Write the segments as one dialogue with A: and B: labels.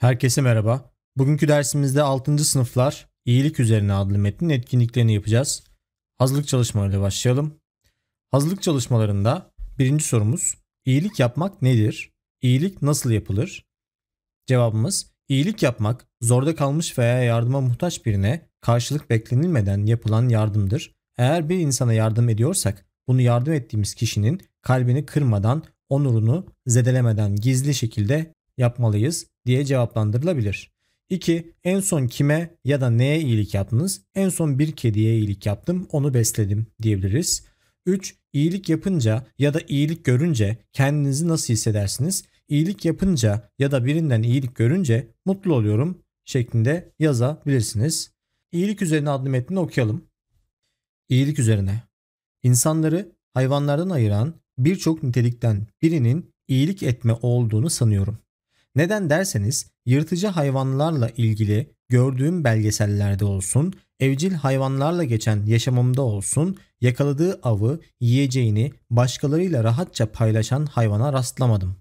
A: Herkese merhaba. Bugünkü dersimizde 6. sınıflar iyilik üzerine adlı metnin etkinliklerini yapacağız. Hazırlık çalışmalarıyla başlayalım. Hazırlık çalışmalarında birinci sorumuz iyilik yapmak nedir? İyilik nasıl yapılır? Cevabımız iyilik yapmak zorda kalmış veya yardıma muhtaç birine karşılık beklenilmeden yapılan yardımdır. Eğer bir insana yardım ediyorsak bunu yardım ettiğimiz kişinin kalbini kırmadan, onurunu zedelemeden gizli şekilde yapmalıyız diye cevaplandırılabilir. 2. En son kime ya da neye iyilik yaptınız? En son bir kediye iyilik yaptım, onu besledim diyebiliriz. 3. İyilik yapınca ya da iyilik görünce kendinizi nasıl hissedersiniz? İyilik yapınca ya da birinden iyilik görünce mutlu oluyorum şeklinde yazabilirsiniz. İyilik üzerine adlı metnini okuyalım. İyilik üzerine. İnsanları hayvanlardan ayıran birçok nitelikten birinin iyilik etme olduğunu sanıyorum. Neden derseniz yırtıcı hayvanlarla ilgili gördüğüm belgesellerde olsun, evcil hayvanlarla geçen yaşamımda olsun yakaladığı avı, yiyeceğini başkalarıyla rahatça paylaşan hayvana rastlamadım.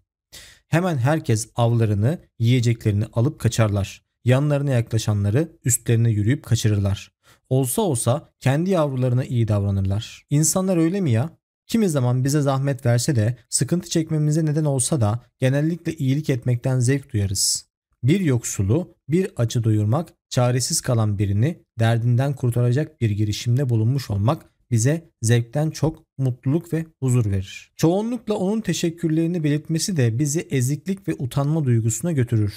A: Hemen herkes avlarını, yiyeceklerini alıp kaçarlar. Yanlarına yaklaşanları üstlerine yürüyüp kaçırırlar. Olsa olsa kendi yavrularına iyi davranırlar. İnsanlar öyle mi ya? Kimi zaman bize zahmet verse de, sıkıntı çekmemize neden olsa da genellikle iyilik etmekten zevk duyarız. Bir yoksulu, bir acı doyurmak, çaresiz kalan birini derdinden kurtaracak bir girişimde bulunmuş olmak bize zevkten çok mutluluk ve huzur verir. Çoğunlukla onun teşekkürlerini belirtmesi de bizi eziklik ve utanma duygusuna götürür.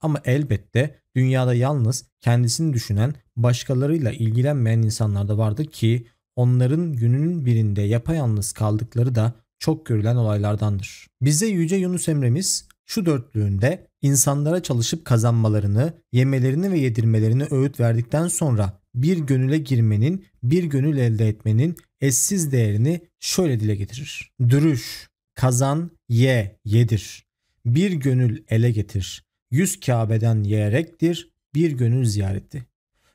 A: Ama elbette dünyada yalnız kendisini düşünen, başkalarıyla ilgilenmeyen insanlar da vardır ki onların gününün birinde yapayalnız kaldıkları da çok görülen olaylardandır. Bize Yüce Yunus Emre'miz şu dörtlüğünde insanlara çalışıp kazanmalarını, yemelerini ve yedirmelerini öğüt verdikten sonra bir gönüle girmenin, bir gönül elde etmenin eşsiz değerini şöyle dile getirir. Dürüş, kazan, ye, yedir. Bir gönül ele getir. Yüz Kabe'den yeyerektir bir gönül ziyareti.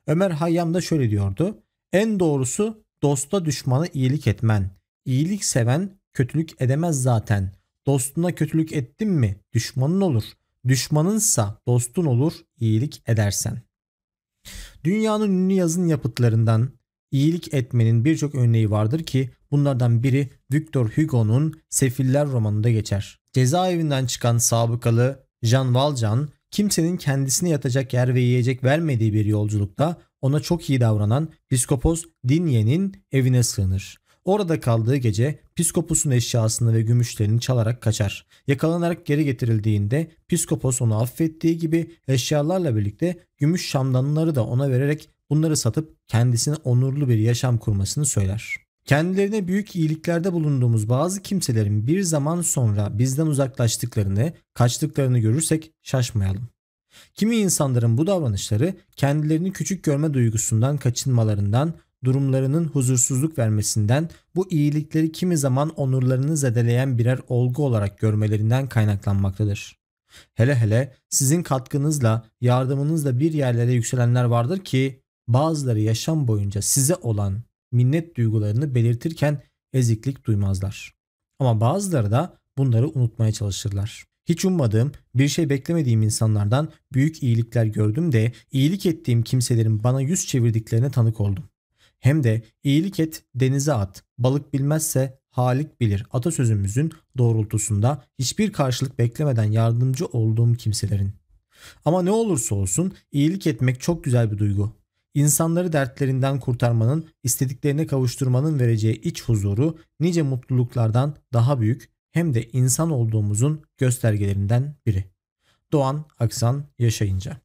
A: Ömer Hayyam da şöyle diyordu. En doğrusu Dosta düşmana iyilik etmen. İyilik seven kötülük edemez zaten. Dostuna kötülük ettin mi düşmanın olur. Düşmanınsa dostun olur iyilik edersen. Dünyanın ünlü yazın yapıtlarından iyilik etmenin birçok örneği vardır ki bunlardan biri Victor Hugo'nun Sefiller romanında geçer. Cezaevinden çıkan sabıkalı Jean Valjean kimsenin kendisine yatacak yer ve yiyecek vermediği bir yolculukta ona çok iyi davranan Piskopos Dinye'nin evine sığınır. Orada kaldığı gece Piskopos'un eşyasını ve gümüşlerini çalarak kaçar. Yakalanarak geri getirildiğinde Piskopos onu affettiği gibi eşyalarla birlikte gümüş şamdanları da ona vererek bunları satıp kendisine onurlu bir yaşam kurmasını söyler. Kendilerine büyük iyiliklerde bulunduğumuz bazı kimselerin bir zaman sonra bizden uzaklaştıklarını, kaçtıklarını görürsek şaşmayalım. Kimi insanların bu davranışları kendilerini küçük görme duygusundan kaçınmalarından, durumlarının huzursuzluk vermesinden, bu iyilikleri kimi zaman onurlarını zedeleyen birer olgu olarak görmelerinden kaynaklanmaktadır. Hele hele sizin katkınızla, yardımınızla bir yerlere yükselenler vardır ki bazıları yaşam boyunca size olan minnet duygularını belirtirken eziklik duymazlar. Ama bazıları da bunları unutmaya çalışırlar. Hiç ummadığım, bir şey beklemediğim insanlardan büyük iyilikler gördüm de iyilik ettiğim kimselerin bana yüz çevirdiklerine tanık oldum. Hem de iyilik et denize at, balık bilmezse Halik bilir atasözümüzün doğrultusunda hiçbir karşılık beklemeden yardımcı olduğum kimselerin. Ama ne olursa olsun iyilik etmek çok güzel bir duygu. İnsanları dertlerinden kurtarmanın, istediklerine kavuşturmanın vereceği iç huzuru nice mutluluklardan daha büyük hem de insan olduğumuzun göstergelerinden biri. Doğan Aksan Yaşayınca.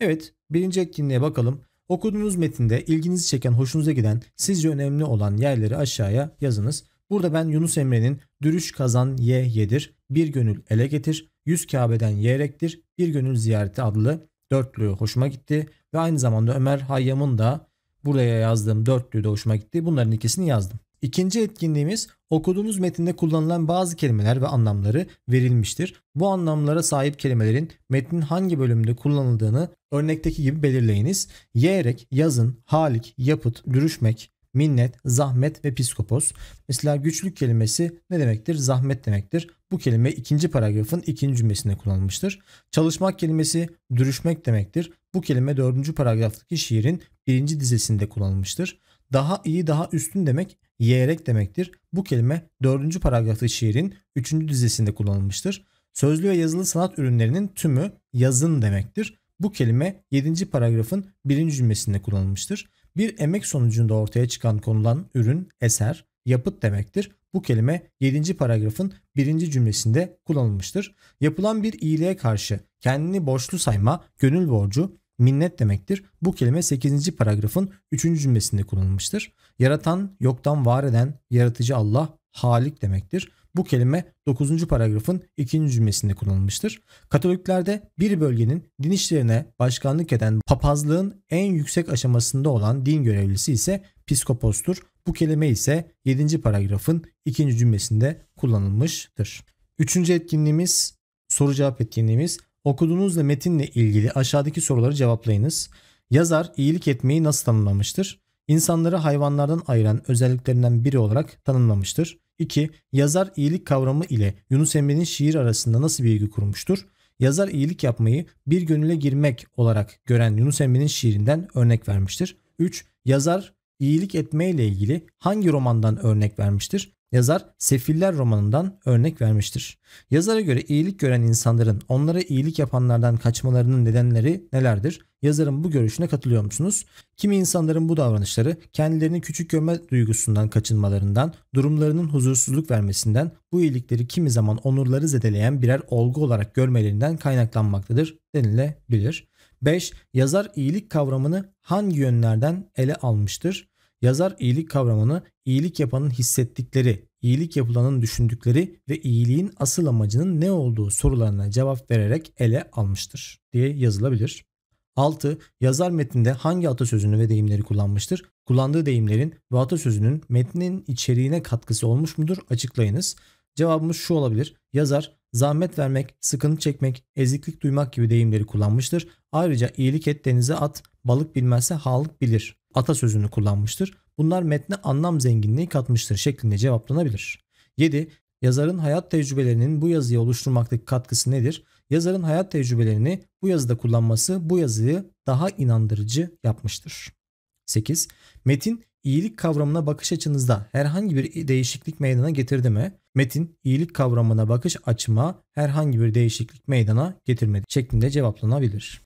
A: Evet birinci etkinliğe bakalım. Okuduğunuz metinde ilginizi çeken, hoşunuza giden, sizce önemli olan yerleri aşağıya yazınız. Burada ben Yunus Emre'nin dürüş kazan ye yedir, bir gönül ele getir, yüz Kabe'den yerektir, bir gönül ziyareti adlı dörtlü hoşuma gitti. Ve aynı zamanda Ömer Hayyam'ın da buraya yazdığım dörtlü de hoşuma gitti. Bunların ikisini yazdım. İkinci etkinliğimiz okuduğumuz metinde kullanılan bazı kelimeler ve anlamları verilmiştir. Bu anlamlara sahip kelimelerin metnin hangi bölümünde kullanıldığını örnekteki gibi belirleyiniz. Yiyerek, yazın, halik, yapıt, dürüşmek, minnet, zahmet ve piskopos. Mesela güçlük kelimesi ne demektir? Zahmet demektir. Bu kelime ikinci paragrafın ikinci cümlesinde kullanılmıştır. Çalışmak kelimesi dürüşmek demektir. Bu kelime dördüncü paragraftaki şiirin birinci dizesinde kullanılmıştır. Daha iyi daha üstün demek yiyerek demektir. Bu kelime 4. paragraftaki şiirin 3. dizesinde kullanılmıştır. Sözlü ve yazılı sanat ürünlerinin tümü yazın demektir. Bu kelime 7. paragrafın 1. cümlesinde kullanılmıştır. Bir emek sonucunda ortaya çıkan konulan ürün, eser, yapıt demektir. Bu kelime 7. paragrafın 1. cümlesinde kullanılmıştır. Yapılan bir iyiliğe karşı kendini borçlu sayma, gönül borcu, minnet demektir. Bu kelime 8. paragrafın 3. cümlesinde kullanılmıştır. Yaratan, yoktan var eden, yaratıcı Allah, Halik demektir. Bu kelime 9. paragrafın 2. cümlesinde kullanılmıştır. Katoliklerde bir bölgenin din işlerine başkanlık eden papazlığın en yüksek aşamasında olan din görevlisi ise piskopostur. Bu kelime ise 7. paragrafın 2. cümlesinde kullanılmıştır. Üçüncü etkinliğimiz soru cevap etkinliğimiz Okuduğunuz metinle ilgili aşağıdaki soruları cevaplayınız. Yazar iyilik etmeyi nasıl tanımlamıştır? İnsanları hayvanlardan ayıran özelliklerinden biri olarak tanımlamıştır. 2. Yazar iyilik kavramı ile Yunus Emre'nin şiir arasında nasıl bir ilgi kurmuştur? Yazar iyilik yapmayı bir gönüle girmek olarak gören Yunus Emre'nin şiirinden örnek vermiştir. 3. Yazar iyilik etmeyle ilgili hangi romandan örnek vermiştir? Yazar Sefiller romanından örnek vermiştir. Yazara göre iyilik gören insanların onlara iyilik yapanlardan kaçmalarının nedenleri nelerdir? Yazarın bu görüşüne katılıyor musunuz? Kimi insanların bu davranışları kendilerini küçük görme duygusundan kaçınmalarından, durumlarının huzursuzluk vermesinden, bu iyilikleri kimi zaman onurları zedeleyen birer olgu olarak görmelerinden kaynaklanmaktadır denilebilir. 5. Yazar iyilik kavramını hangi yönlerden ele almıştır? Yazar iyilik kavramını iyilik yapanın hissettikleri, iyilik yapılanın düşündükleri ve iyiliğin asıl amacının ne olduğu sorularına cevap vererek ele almıştır diye yazılabilir. 6. Yazar metninde hangi atasözünü ve deyimleri kullanmıştır? Kullandığı deyimlerin ve atasözünün metnin içeriğine katkısı olmuş mudur? Açıklayınız. Cevabımız şu olabilir. Yazar zahmet vermek, sıkıntı çekmek, eziklik duymak gibi deyimleri kullanmıştır. Ayrıca iyilik et denize at, balık bilmezse halık bilir atasözünü kullanmıştır. Bunlar metne anlam zenginliği katmıştır şeklinde cevaplanabilir. 7. Yazarın hayat tecrübelerinin bu yazıyı oluşturmaktaki katkısı nedir? Yazarın hayat tecrübelerini bu yazıda kullanması bu yazıyı daha inandırıcı yapmıştır. 8. Metin iyilik kavramına bakış açınızda herhangi bir değişiklik meydana getirdi mi? Metin iyilik kavramına bakış açıma herhangi bir değişiklik meydana getirmedi şeklinde cevaplanabilir.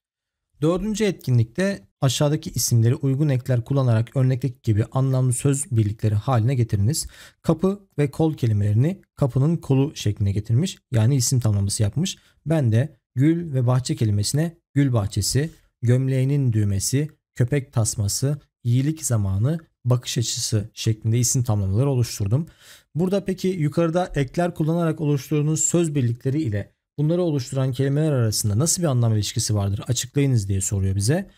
A: Dördüncü etkinlikte Aşağıdaki isimleri uygun ekler kullanarak örnekteki gibi anlamlı söz birlikleri haline getiriniz. Kapı ve kol kelimelerini kapının kolu şekline getirmiş. Yani isim tamlaması yapmış. Ben de gül ve bahçe kelimesine gül bahçesi, gömleğinin düğmesi, köpek tasması, iyilik zamanı, bakış açısı şeklinde isim tamlamaları oluşturdum. Burada peki yukarıda ekler kullanarak oluşturduğunuz söz birlikleri ile bunları oluşturan kelimeler arasında nasıl bir anlam ilişkisi vardır açıklayınız diye soruyor bize.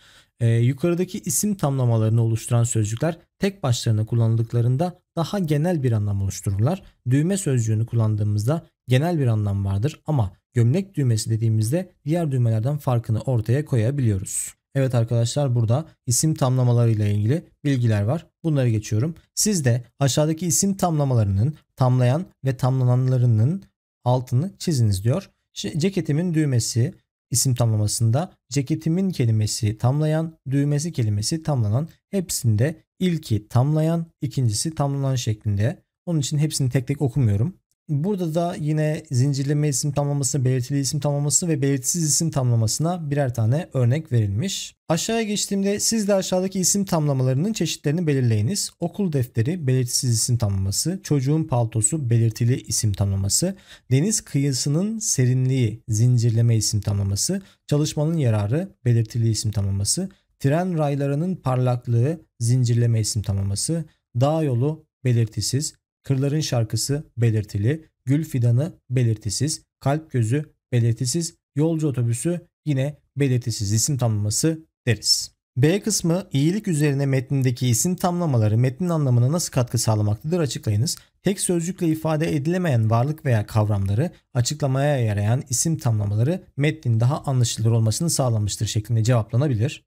A: E, yukarıdaki isim tamlamalarını oluşturan sözcükler tek başlarına kullanıldıklarında daha genel bir anlam oluştururlar. Düğme sözcüğünü kullandığımızda genel bir anlam vardır ama gömlek düğmesi dediğimizde diğer düğmelerden farkını ortaya koyabiliyoruz. Evet arkadaşlar burada isim tamlamaları ilgili bilgiler var. Bunları geçiyorum. Siz de aşağıdaki isim tamlamalarının tamlayan ve tamlananlarının altını çiziniz diyor. Ceketimin düğmesi isim tamlamasında ceketimin kelimesi tamlayan, düğmesi kelimesi tamlanan hepsinde ilki tamlayan, ikincisi tamlanan şeklinde. Onun için hepsini tek tek okumuyorum. Burada da yine zincirleme isim tamlaması, belirtili isim tamlaması ve belirtisiz isim tamlamasına birer tane örnek verilmiş. Aşağıya geçtiğimde siz de aşağıdaki isim tamlamalarının çeşitlerini belirleyiniz. Okul defteri belirtisiz isim tamlaması, çocuğun paltosu belirtili isim tamlaması, deniz kıyısının serinliği zincirleme isim tamlaması, çalışmanın yararı belirtili isim tamlaması, tren raylarının parlaklığı zincirleme isim tamlaması, dağ yolu belirtisiz, Kırların şarkısı belirtili, gül fidanı belirtisiz, kalp gözü belirtisiz, yolcu otobüsü yine belirtisiz isim tamlaması deriz. B kısmı iyilik üzerine metnindeki isim tamlamaları metnin anlamına nasıl katkı sağlamaktadır açıklayınız. Tek sözcükle ifade edilemeyen varlık veya kavramları açıklamaya yarayan isim tamlamaları metnin daha anlaşılır olmasını sağlamıştır şeklinde cevaplanabilir.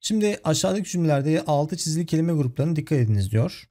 A: Şimdi aşağıdaki cümlelerde altı çizili kelime gruplarına dikkat ediniz diyor.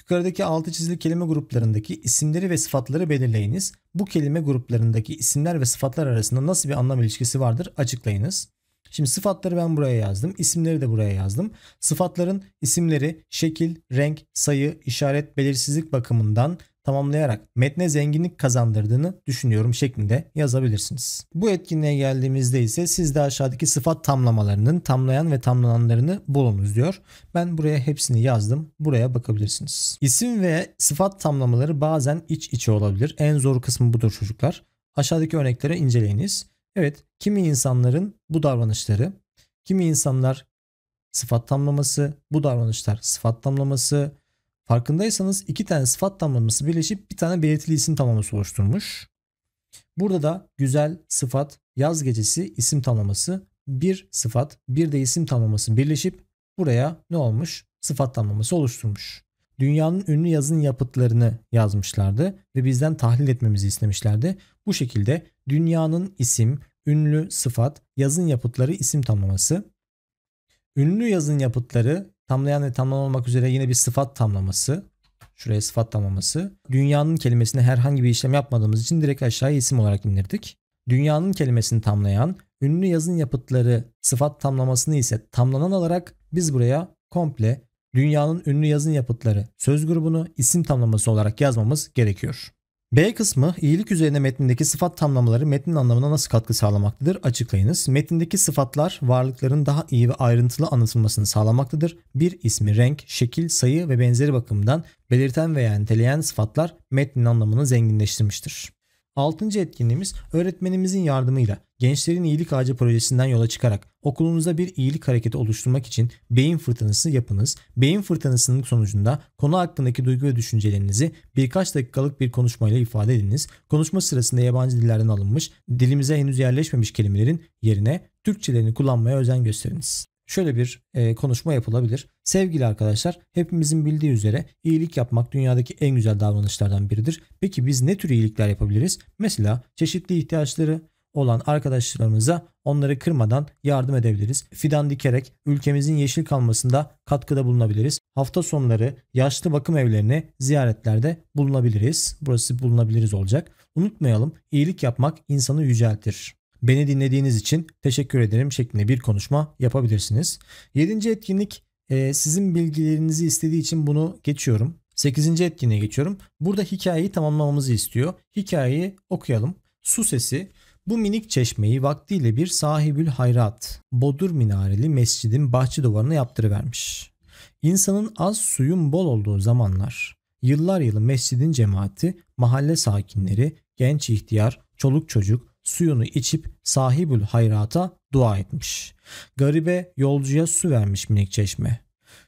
A: Yukarıdaki altı çizili kelime gruplarındaki isimleri ve sıfatları belirleyiniz. Bu kelime gruplarındaki isimler ve sıfatlar arasında nasıl bir anlam ilişkisi vardır açıklayınız. Şimdi sıfatları ben buraya yazdım. İsimleri de buraya yazdım. Sıfatların isimleri şekil, renk, sayı, işaret, belirsizlik bakımından tamamlayarak metne zenginlik kazandırdığını düşünüyorum şeklinde yazabilirsiniz. Bu etkinliğe geldiğimizde ise siz de aşağıdaki sıfat tamlamalarının tamlayan ve tamlananlarını bulunuz diyor. Ben buraya hepsini yazdım. Buraya bakabilirsiniz. İsim ve sıfat tamlamaları bazen iç içe olabilir. En zor kısmı budur çocuklar. Aşağıdaki örnekleri inceleyiniz. Evet, kimi insanların bu davranışları, kimi insanlar sıfat tamlaması, bu davranışlar sıfat tamlaması, Farkındaysanız iki tane sıfat tamlaması birleşip bir tane belirtili isim tamlaması oluşturmuş. Burada da güzel sıfat yaz gecesi isim tamlaması bir sıfat bir de isim tamlaması birleşip buraya ne olmuş? Sıfat tamlaması oluşturmuş. Dünyanın ünlü yazın yapıtlarını yazmışlardı ve bizden tahlil etmemizi istemişlerdi. Bu şekilde dünyanın isim, ünlü sıfat, yazın yapıtları isim tamlaması, ünlü yazın yapıtları Tamlayan ve tamlamamak üzere yine bir sıfat tamlaması. Şuraya sıfat tamlaması. Dünyanın kelimesine herhangi bir işlem yapmadığımız için direkt aşağıya isim olarak indirdik. Dünyanın kelimesini tamlayan, ünlü yazın yapıtları sıfat tamlamasını ise tamlanan olarak biz buraya komple dünyanın ünlü yazın yapıtları söz grubunu isim tamlaması olarak yazmamız gerekiyor. B kısmı iyilik üzerine metnindeki sıfat tamlamaları metnin anlamına nasıl katkı sağlamaktadır? Açıklayınız. Metindeki sıfatlar varlıkların daha iyi ve ayrıntılı anlatılmasını sağlamaktadır. Bir ismi renk, şekil, sayı ve benzeri bakımdan belirten veya niteleyen sıfatlar metnin anlamını zenginleştirmiştir. Altıncı etkinliğimiz öğretmenimizin yardımıyla Gençlerin İyilik Ağacı projesinden yola çıkarak okulunuza bir iyilik hareketi oluşturmak için beyin fırtınası yapınız. Beyin fırtınasının sonucunda konu hakkındaki duygu ve düşüncelerinizi birkaç dakikalık bir konuşmayla ifade ediniz. Konuşma sırasında yabancı dillerden alınmış, dilimize henüz yerleşmemiş kelimelerin yerine Türkçelerini kullanmaya özen gösteriniz. Şöyle bir e, konuşma yapılabilir. Sevgili arkadaşlar, hepimizin bildiği üzere iyilik yapmak dünyadaki en güzel davranışlardan biridir. Peki biz ne tür iyilikler yapabiliriz? Mesela çeşitli ihtiyaçları olan arkadaşlarımıza onları kırmadan yardım edebiliriz. Fidan dikerek ülkemizin yeşil kalmasında katkıda bulunabiliriz. Hafta sonları yaşlı bakım evlerini ziyaretlerde bulunabiliriz. Burası bulunabiliriz olacak. Unutmayalım iyilik yapmak insanı yüceltir beni dinlediğiniz için teşekkür ederim şeklinde bir konuşma yapabilirsiniz. Yedinci etkinlik ee, sizin bilgilerinizi istediği için bunu geçiyorum. 8. etkinliğe geçiyorum. Burada hikayeyi tamamlamamızı istiyor. Hikayeyi okuyalım. Su sesi bu minik çeşmeyi vaktiyle bir sahibül hayrat Bodur minareli mescidin bahçe duvarına yaptırıvermiş. İnsanın az suyun bol olduğu zamanlar yıllar yılı mescidin cemaati, mahalle sakinleri, genç ihtiyar, çoluk çocuk suyunu içip sahibül hayrata dua etmiş. Garibe yolcuya su vermiş minik çeşme.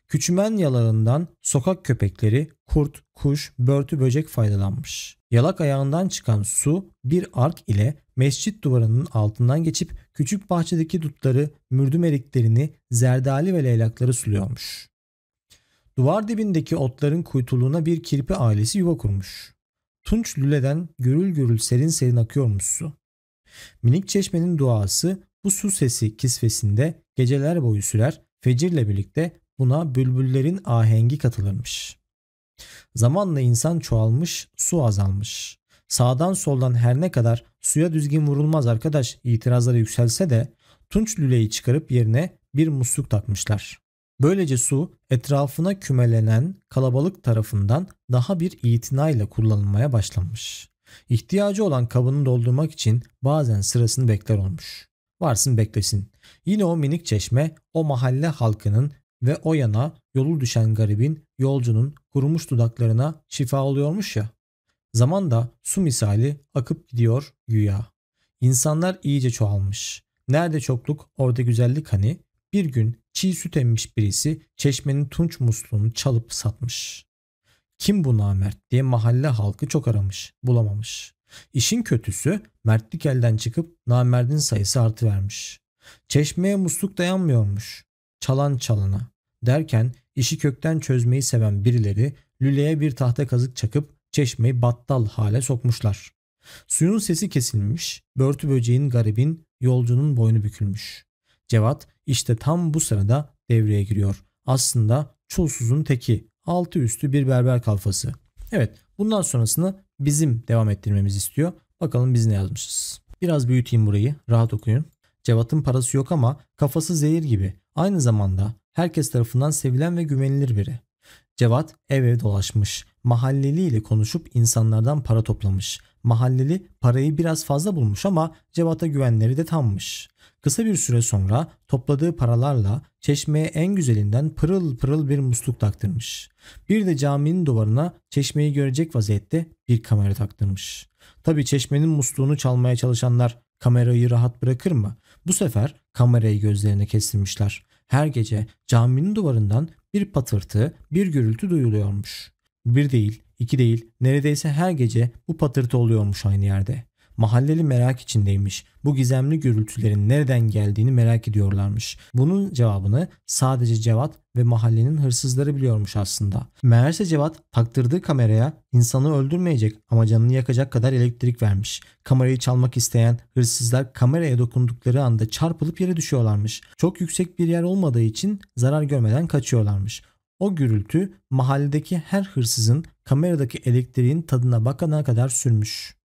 A: Küçümen yalarından sokak köpekleri, kurt, kuş, börtü böcek faydalanmış. Yalak ayağından çıkan su bir ark ile mescit duvarının altından geçip küçük bahçedeki dutları, mürdüm eriklerini, zerdali ve leylakları suluyormuş. Duvar dibindeki otların kuytuluğuna bir kirpi ailesi yuva kurmuş. Tunç lüleden gürül gürül serin serin akıyormuş su. Minik çeşmenin duası bu su sesi kisvesinde geceler boyu sürer, fecirle birlikte buna bülbüllerin ahengi katılırmış. Zamanla insan çoğalmış, su azalmış. Sağdan soldan her ne kadar suya düzgün vurulmaz arkadaş itirazları yükselse de tunç lüleyi çıkarıp yerine bir musluk takmışlar. Böylece su etrafına kümelenen kalabalık tarafından daha bir itinayla kullanılmaya başlanmış. İhtiyacı olan kabını doldurmak için bazen sırasını bekler olmuş. Varsın beklesin. Yine o minik çeşme o mahalle halkının ve o yana yolu düşen garibin, yolcunun kurumuş dudaklarına şifa oluyormuş ya. Zaman da su misali akıp gidiyor güya. İnsanlar iyice çoğalmış. Nerede çokluk orada güzellik hani. Bir gün çiğ süt emmiş birisi çeşmenin tunç musluğunu çalıp satmış. Kim bu namert diye mahalle halkı çok aramış, bulamamış. İşin kötüsü mertlik elden çıkıp namerdin sayısı artı vermiş. Çeşmeye musluk dayanmıyormuş. Çalan çalana. Derken işi kökten çözmeyi seven birileri lüleye bir tahta kazık çakıp çeşmeyi battal hale sokmuşlar. Suyun sesi kesilmiş, börtü böceğin garibin, yolcunun boynu bükülmüş. Cevat işte tam bu sırada devreye giriyor. Aslında çulsuzun teki altı üstü bir berber kalfası. Evet bundan sonrasını bizim devam ettirmemizi istiyor. Bakalım biz ne yazmışız. Biraz büyüteyim burayı rahat okuyun. Cevat'ın parası yok ama kafası zehir gibi. Aynı zamanda herkes tarafından sevilen ve güvenilir biri. Cevat ev ev dolaşmış. Mahalleliyle konuşup insanlardan para toplamış. Mahalleli parayı biraz fazla bulmuş ama Cevat'a güvenleri de tammış. Kısa bir süre sonra topladığı paralarla çeşmeye en güzelinden pırıl pırıl bir musluk taktırmış. Bir de caminin duvarına çeşmeyi görecek vaziyette bir kamera taktırmış. Tabi çeşmenin musluğunu çalmaya çalışanlar kamerayı rahat bırakır mı? Bu sefer kamerayı gözlerine kestirmişler. Her gece caminin duvarından bir patırtı, bir gürültü duyuluyormuş. Bir değil, İki değil, neredeyse her gece bu patırtı oluyormuş aynı yerde. Mahalleli merak içindeymiş. Bu gizemli gürültülerin nereden geldiğini merak ediyorlarmış. Bunun cevabını sadece Cevat ve mahallenin hırsızları biliyormuş aslında. Meğerse Cevat taktırdığı kameraya insanı öldürmeyecek ama canını yakacak kadar elektrik vermiş. Kamerayı çalmak isteyen hırsızlar kameraya dokundukları anda çarpılıp yere düşüyorlarmış. Çok yüksek bir yer olmadığı için zarar görmeden kaçıyorlarmış. O gürültü mahalledeki her hırsızın kameradaki elektriğin tadına bakana kadar sürmüş.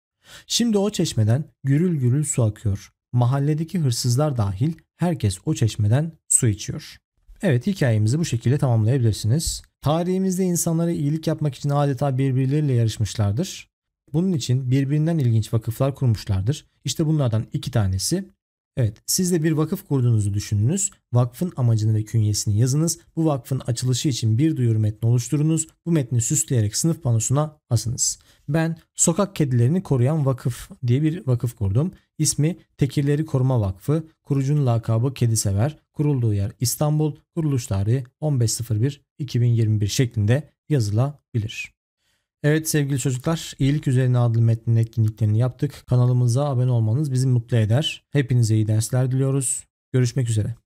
A: Şimdi o çeşmeden gürül gürül su akıyor. Mahalledeki hırsızlar dahil herkes o çeşmeden su içiyor. Evet hikayemizi bu şekilde tamamlayabilirsiniz. Tarihimizde insanlara iyilik yapmak için adeta birbirleriyle yarışmışlardır. Bunun için birbirinden ilginç vakıflar kurmuşlardır. İşte bunlardan iki tanesi Evet, siz de bir vakıf kurduğunuzu düşününüz. Vakfın amacını ve künyesini yazınız. Bu vakfın açılışı için bir duyuru metni oluşturunuz. Bu metni süsleyerek sınıf panosuna asınız. Ben sokak kedilerini koruyan vakıf diye bir vakıf kurdum. İsmi Tekirleri Koruma Vakfı. Kurucunun lakabı Kedi Sever, Kurulduğu yer İstanbul. Kuruluş tarihi 15.01.2021 şeklinde yazılabilir. Evet sevgili çocuklar, iyilik üzerine adlı metnin etkinliklerini yaptık. Kanalımıza abone olmanız bizi mutlu eder. Hepinize iyi dersler diliyoruz. Görüşmek üzere.